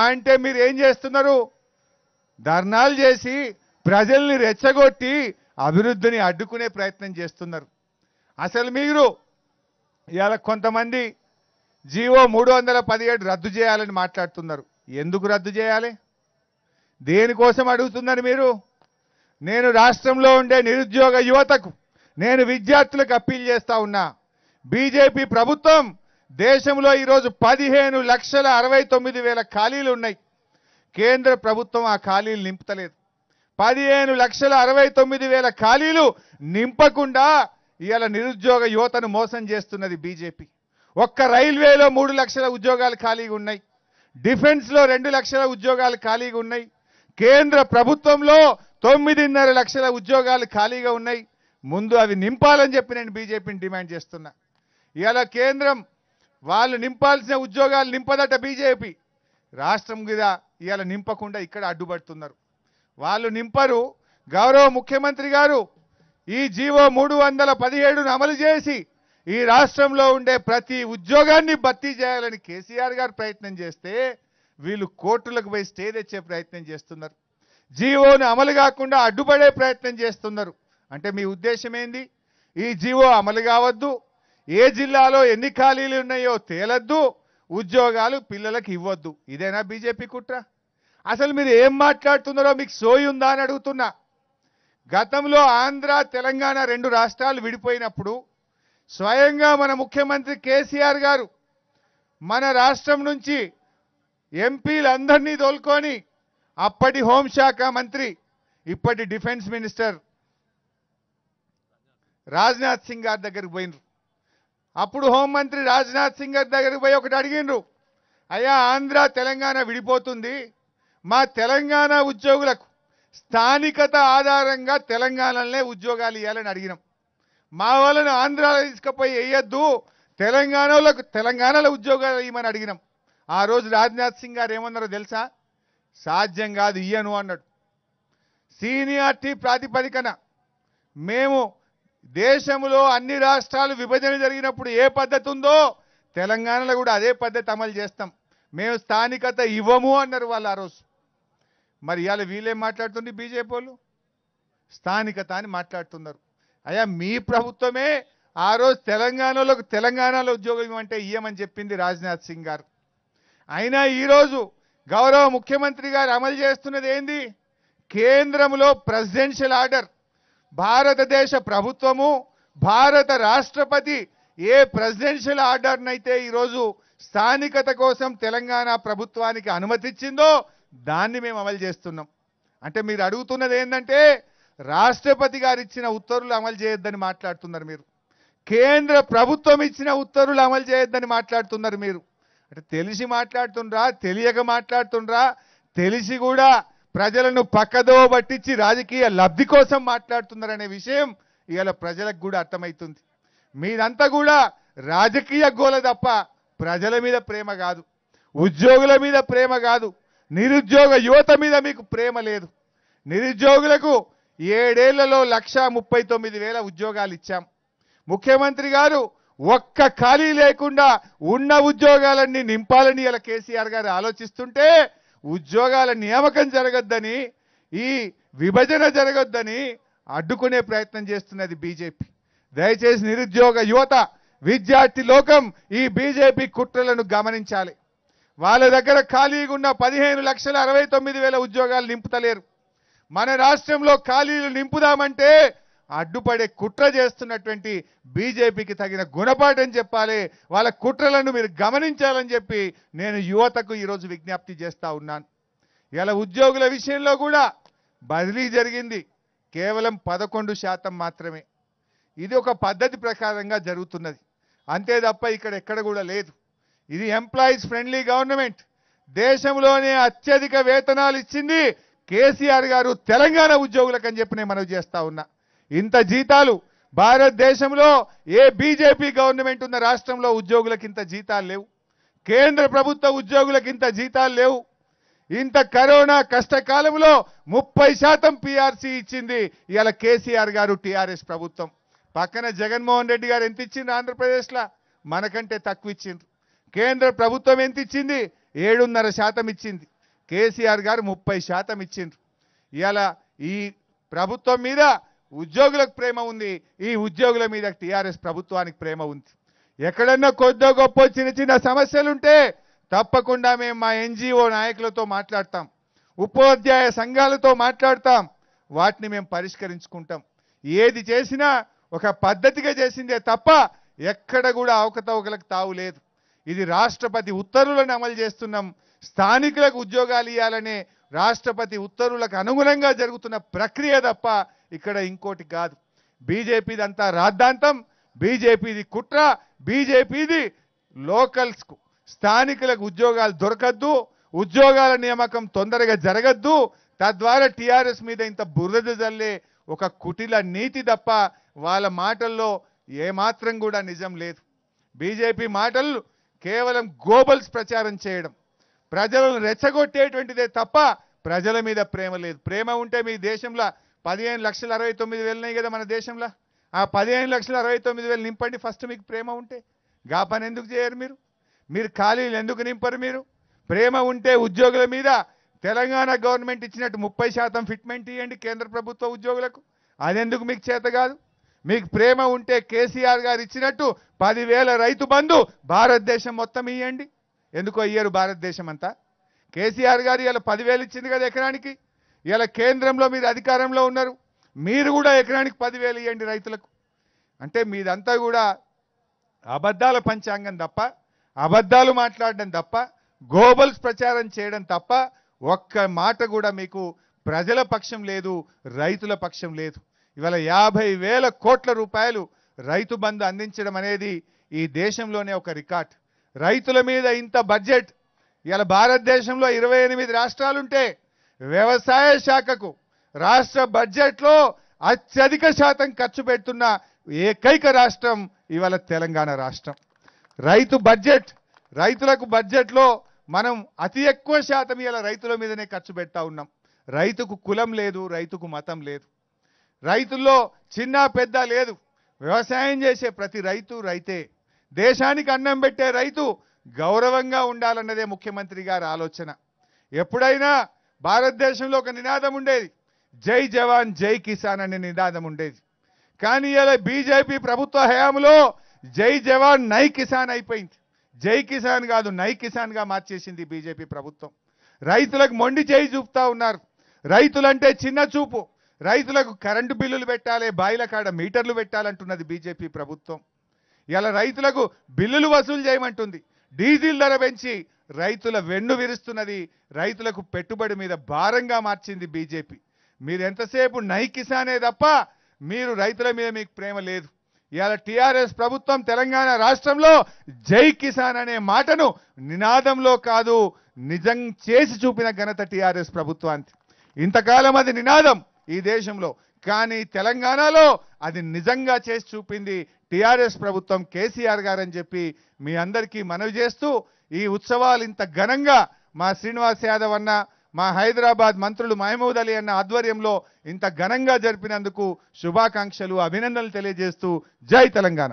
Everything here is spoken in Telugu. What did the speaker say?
అంటే మీరు ఏం చేస్తున్నారు ధర్నాలు చేసి ప్రజల్ని రెచ్చగొట్టి అభివృద్ధిని అడ్డుకునే ప్రయత్నం చేస్తున్నారు అసలు మీరు ఇవాళ కొంతమంది జీవో మూడు వందల పదిహేడు రద్దు చేయాలని మాట్లాడుతున్నారు ఎందుకు రద్దు చేయాలి దేనికోసం అడుగుతున్నారు మీరు నేను రాష్ట్రంలో ఉండే నిరుద్యోగ యువతకు నేను విద్యార్థులకు అప్పీల్ చేస్తా ఉన్నా బీజేపీ ప్రభుత్వం దేశంలో ఈరోజు పదిహేను లక్షల అరవై తొమ్మిది వేల ఖాళీలు ఉన్నాయి కేంద్ర ప్రభుత్వం ఆ ఖాళీలు నింపుతలేదు పదిహేను లక్షల అరవై తొమ్మిది వేల ఖాళీలు నింపకుండా ఇవాళ నిరుద్యోగ యువతను మోసం చేస్తున్నది బీజేపీ ఒక్క రైల్వేలో మూడు లక్షల ఉద్యోగాలు ఖాళీగా ఉన్నాయి డిఫెన్స్లో రెండు లక్షల ఉద్యోగాలు ఖాళీగా ఉన్నాయి కేంద్ర ప్రభుత్వంలో తొమ్మిదిన్నర లక్షల ఉద్యోగాలు ఖాళీగా ఉన్నాయి ముందు అవి నింపాలని చెప్పి నేను బీజేపీని డిమాండ్ చేస్తున్నా ఇవాళ కేంద్రం వాళ్ళు నింపాల్సిన ఉద్యోగాలు నింపదట బీజేపీ రాష్ట్రం మీద ఇవాళ నింపకుండా ఇక్కడ అడ్డుపడుతున్నారు వాళ్ళు నింపరు గౌరవ ముఖ్యమంత్రి గారు ఈ జీవో మూడు వందల పదిహేడును అమలు చేసి ఈ రాష్ట్రంలో ఉండే ప్రతి ఉద్యోగాన్ని భర్తీ చేయాలని కేసీఆర్ గారు ప్రయత్నం చేస్తే వీళ్ళు కోర్టులకు పోయి స్టే తెచ్చే ప్రయత్నం చేస్తున్నారు జీవోను అమలు కాకుండా అడ్డుపడే ప్రయత్నం చేస్తున్నారు అంటే మీ ఉద్దేశం ఏంది ఈ జీవో అమలు కావద్దు ఏ జిల్లాలో ఎన్ని ఖాళీలు ఉన్నాయో తేలద్దు ఉద్యోగాలు పిల్లలకు ఇవ్వద్దు ఇదేనా బీజేపీ కుట్ర అసలు మీరు ఏం మాట్లాడుతున్నారో మీకు సోయి ఉందా అని అడుగుతున్నా గతంలో ఆంధ్ర తెలంగాణ రెండు రాష్ట్రాలు విడిపోయినప్పుడు స్వయంగా మన ముఖ్యమంత్రి కేసీఆర్ గారు మన రాష్ట్రం నుంచి ఎంపీలందరినీ తోలుకొని అప్పటి హోంశాఖ మంత్రి ఇప్పటి డిఫెన్స్ మినిస్టర్ రాజ్నాథ్ సింగ్ గారి దగ్గరికి పోయినరు అప్పుడు హోంమంత్రి రాజ్నాథ్ సింగ్ గారి దగ్గరికి పోయి ఒకటి అడిగిండ్రు అయ్యా ఆంధ్ర తెలంగాణ విడిపోతుంది మా తెలంగాణ ఉద్యోగులకు స్థానికత ఆధారంగా తెలంగాణలోనే ఉద్యోగాలు ఇవ్వాలని అడిగినాం మా వాళ్ళను ఆంధ్రాలో తీసుకుపోయి వేయద్దు తెలంగాణలకు తెలంగాణలో ఉద్యోగాలు ఇవ్వమని అడిగినాం ఆ రోజు రాజ్నాథ్ సింగ్ గారు ఏమన్నారో తెలుసా సాధ్యం కాదు ఇయ్యను అన్నాడు సీనియార్టీ ప్రాతిపదికన మేము దేశంలో అన్ని రాష్ట్రాలు విభజన జరిగినప్పుడు ఏ పద్ధతి ఉందో తెలంగాణలో కూడా అదే పద్ధతి అమలు చేస్తాం మేము స్థానికత ఇవ్వము అన్నారు వాళ్ళు ఆ రోజు మరి ఇవాళ వీళ్ళేం మాట్లాడుతుంది బీజేపీ వాళ్ళు స్థానికత అని మాట్లాడుతున్నారు అయ్యా మీ ప్రభుత్వమే ఆ రోజు తెలంగాణలో తెలంగాణలో ఉద్యోగం అంటే ఇయ్యమని చెప్పింది రాజ్నాథ్ సింగ్ గారు అయినా ఈరోజు గౌరవ ముఖ్యమంత్రి గారు అమలు చేస్తున్నది ఏంది కేంద్రంలో ప్రెసిడెన్షియల్ ఆర్డర్ భారతదేశ ప్రభుత్వము భారత రాష్ట్రపతి ఏ ప్రెసిడెన్షియల్ ఆర్డర్నైతే ఈరోజు స్థానికత కోసం తెలంగాణ ప్రభుత్వానికి అనుమతిచ్చిందో దాన్ని మేము అమలు చేస్తున్నాం అంటే మీరు అడుగుతున్నది ఏంటంటే రాష్ట్రపతి గారు ఇచ్చిన ఉత్తర్వులు అమలు చేయొద్దని మాట్లాడుతున్నారు మీరు కేంద్ర ప్రభుత్వం ఇచ్చిన ఉత్తర్వులు అమలు చేయొద్దని మాట్లాడుతున్నారు మీరు అంటే తెలిసి మాట్లాడుతుండ్రా తెలియక మాట్లాడుతుండ్రా తెలిసి కూడా ప్రజలను పక్కదో పట్టించి రాజకీయ లబ్ధి కోసం మాట్లాడుతున్నారనే విషయం ఇవాళ ప్రజలకు కూడా అర్థమవుతుంది మీదంతా కూడా రాజకీయ గోల తప్ప ప్రజల మీద ప్రేమ కాదు ఉద్యోగుల మీద ప్రేమ కాదు నిరుద్యోగ యువత మీద మీకు ప్రేమ లేదు నిరుద్యోగులకు ఏడేళ్లలో లక్ష ముప్పై తొమ్మిది వేల ఉద్యోగాలు ఇచ్చాం ముఖ్యమంత్రి గారు ఒక్క ఖాళీ లేకుండా ఉన్న ఉద్యోగాలన్నీ నింపాలని ఇలా కేసీఆర్ గారు ఆలోచిస్తుంటే ఉద్యోగాల నియామకం జరగొద్దని ఈ విభజన జరగొద్దని అడ్డుకునే ప్రయత్నం చేస్తున్నది బీజేపీ దయచేసి నిరుద్యోగ యువత విద్యార్థి లోకం ఈ బీజేపీ కుట్రలను గమనించాలి వాళ్ళ దగ్గర ఖాళీగా ఉన్న పదిహేను లక్షల అరవై తొమ్మిది వేల ఉద్యోగాలు నింపుతలేరు మన రాష్ట్రంలో ఖాళీలు నింపుదామంటే అడ్డుపడే కుట్ర చేస్తున్నటువంటి బీజేపీకి తగిన గుణపాఠం చెప్పాలి వాళ్ళ కుట్రలను మీరు గమనించాలని చెప్పి నేను యువతకు ఈరోజు విజ్ఞప్తి చేస్తూ ఉన్నాను ఇలా ఉద్యోగుల విషయంలో కూడా బదిలీ జరిగింది కేవలం పదకొండు శాతం మాత్రమే ఇది ఒక పద్ధతి ప్రకారంగా జరుగుతున్నది అంతే తప్ప ఇక్కడ ఎక్కడ కూడా లేదు ఇది ఎంప్లాయీస్ ఫ్రెండ్లీ గవర్నమెంట్ దేశంలోనే అత్యధిక వేతనాలు ఇచ్చింది కేసీఆర్ గారు తెలంగాణ ఉద్యోగులకు అని చెప్పి నేను మనవి చేస్తా ఉన్నా ఇంత జీతాలు భారతదేశంలో ఏ బీజేపీ గవర్నమెంట్ ఉన్న రాష్ట్రంలో ఉద్యోగులకు ఇంత జీతాలు లేవు కేంద్ర ప్రభుత్వ ఉద్యోగులకు ఇంత జీతాలు లేవు ఇంత కరోనా కష్టకాలంలో ముప్పై శాతం పీఆర్సీ ఇచ్చింది ఇవాళ కేసీఆర్ గారు టీఆర్ఎస్ ప్రభుత్వం పక్కన జగన్మోహన్ రెడ్డి గారు ఎంత ఇచ్చింది ఆంధ్రప్రదేశ్లో మనకంటే తక్కువ ఇచ్చిండ్రు కేంద్ర ప్రభుత్వం ఎంత ఇచ్చింది ఏడున్నర శాతం ఇచ్చింది కేసీఆర్ గారు ముప్పై శాతం ఇచ్చిండ్రు ఇవాళ ఈ ప్రభుత్వం మీద ఉద్యోగులకు ప్రేమ ఉంది ఈ ఉద్యోగుల మీద టీఆర్ఎస్ ప్రభుత్వానికి ప్రేమ ఉంది ఎక్కడన్నా కొద్దో గొప్ప చిన్న చిన్న సమస్యలుంటే తప్పకుండా మేము మా ఎన్జిఓ నాయకులతో మాట్లాడతాం ఉపాధ్యాయ సంఘాలతో మాట్లాడతాం వాటిని మేము పరిష్కరించుకుంటాం ఏది చేసినా ఒక పద్ధతిగా చేసిందే తప్ప ఎక్కడ కూడా అవకతవకలకు తావు లేదు ఇది రాష్ట్రపతి ఉత్తర్వులను అమలు చేస్తున్నాం స్థానికులకు ఉద్యోగాలు ఇవ్వాలనే రాష్ట్రపతి ఉత్తర్వులకు అనుగుణంగా జరుగుతున్న ప్రక్రియ తప్ప ఇక్కడ ఇంకోటి కాదు బీజేపీది అంతా రాద్ధాంతం బీజేపీది కుట్ర బీజేపీది లోకల్స్కు స్థానికులకు ఉద్యోగాలు దొరకద్దు ఉద్యోగాల నియామకం తొందరగా జరగద్దు తద్వారా టీఆర్ఎస్ మీద ఇంత బురద జల్లే ఒక కుటిల నీతి తప్ప వాళ్ళ మాటల్లో ఏమాత్రం కూడా నిజం లేదు బీజేపీ మాటలు కేవలం గోబల్స్ ప్రచారం చేయడం ప్రజలను రెచ్చగొట్టేటువంటిదే తప్ప ప్రజల మీద ప్రేమ లేదు ప్రేమ ఉంటే మీ దేశంలో పదిహేను లక్షల అరవై తొమ్మిది వేలున్నాయి కదా మన దేశంలో ఆ పదిహేను లక్షల అరవై తొమ్మిది వేలు నింపండి ఫస్ట్ మీకు ప్రేమ ఉంటే గా పని ఎందుకు చేయరు మీరు మీరు ఖాళీలు ఎందుకు నింపరు మీరు ప్రేమ ఉంటే ఉద్యోగుల మీద తెలంగాణ గవర్నమెంట్ ఇచ్చినట్టు ముప్పై శాతం ఫిట్మెంట్ ఇవ్వండి కేంద్ర ప్రభుత్వ ఉద్యోగులకు అదెందుకు మీకు చేత కాదు మీకు ప్రేమ ఉంటే కేసీఆర్ గారు ఇచ్చినట్టు పదివేల రైతు బంధు భారతదేశం మొత్తం ఇవ్వండి ఎందుకో అయ్యారు భారతదేశం అంతా కేసీఆర్ గారు ఇలా పదివేలు ఇచ్చింది కదా ఎకరానికి ఇలా కేంద్రంలో మీరు అధికారంలో ఉన్నారు మీరు కూడా ఎకరానికి పదివేలు ఇవ్వండి రైతులకు అంటే మీదంతా కూడా అబద్ధాల పంచాంగం తప్ప అబద్ధాలు మాట్లాడడం తప్ప గోబల్స్ ప్రచారం చేయడం తప్ప ఒక్క మాట కూడా మీకు ప్రజల పక్షం లేదు రైతుల పక్షం లేదు ఇవాళ యాభై వేల కోట్ల రూపాయలు రైతు బంధు అందించడం అనేది ఈ దేశంలోనే ఒక రికార్డ్ రైతుల మీద ఇంత బడ్జెట్ ఇలా భారతదేశంలో ఇరవై ఎనిమిది రాష్ట్రాలుంటే వ్యవసాయ శాఖకు రాష్ట్ర బడ్జెట్లో అత్యధిక శాతం ఖర్చు పెడుతున్న ఏకైక రాష్ట్రం ఇవాళ తెలంగాణ రాష్ట్రం రైతు బడ్జెట్ రైతులకు బడ్జెట్లో మనం అతి ఎక్కువ శాతం ఇలా రైతుల మీదనే ఖర్చు పెడతా ఉన్నాం రైతుకు కులం లేదు రైతుకు మతం లేదు రైతుల్లో చిన్న పెద్ద లేదు వ్యవసాయం చేసే ప్రతి రైతు రైతే దేశానికి అన్నం పెట్టే రైతు గౌరవంగా ఉండాలన్నదే ముఖ్యమంత్రి గారి ఆలోచన ఎప్పుడైనా భారతదేశంలో ఒక నినాదం ఉండేది జై జవాన్ జై కిసాన్ అనే నినాదం ఉండేది కానీ ఇలా బీజేపీ ప్రభుత్వ హయాంలో జై జవాన్ నై కిసాన్ అయిపోయింది జై కిసాన్ కాదు నై కిసాన్గా మార్చేసింది బీజేపీ ప్రభుత్వం రైతులకు మొండి చేయి చూపుతా ఉన్నారు రైతులంటే చిన్న చూపు రైతులకు కరెంటు బిల్లులు పెట్టాలి బాయిల కాడ మీటర్లు పెట్టాలంటున్నది బీజేపీ ప్రభుత్వం ఇలా రైతులకు బిల్లులు వసూలు చేయమంటుంది డీజిల్ ధర పెంచి రైతుల వెన్ను విరుస్తున్నది రైతులకు పెట్టుబడి మీద భారంగా మార్చింది బీజేపీ మీరు ఎంతసేపు నై కిసానే తప్ప మీరు రైతుల మీద మీకు ప్రేమ లేదు ఇవాళ టీఆర్ఎస్ ప్రభుత్వం తెలంగాణ రాష్ట్రంలో జై కిసాన్ అనే మాటను నినాదంలో కాదు నిజం చేసి చూపిన ఘనత టీఆర్ఎస్ ప్రభుత్వానికి ఇంతకాలం అది నినాదం ఈ దేశంలో కానీ తెలంగాణలో అది నిజంగా చేసి చూపింది టీఆర్ఎస్ ప్రభుత్వం కేసీఆర్ గారని చెప్పి మీ అందరికీ మనవి చేస్తూ ఈ ఉత్సవాలు ఇంత ఘనంగా మా శ్రీనివాస్ యాదవ్ అన్న మా హైదరాబాద్ మంత్రులు మహమూద్ అలీ అన్న ఆధ్వర్యంలో ఇంత ఘనంగా జరిపినందుకు శుభాకాంక్షలు అభినందనలు తెలియజేస్తూ జై తెలంగాణ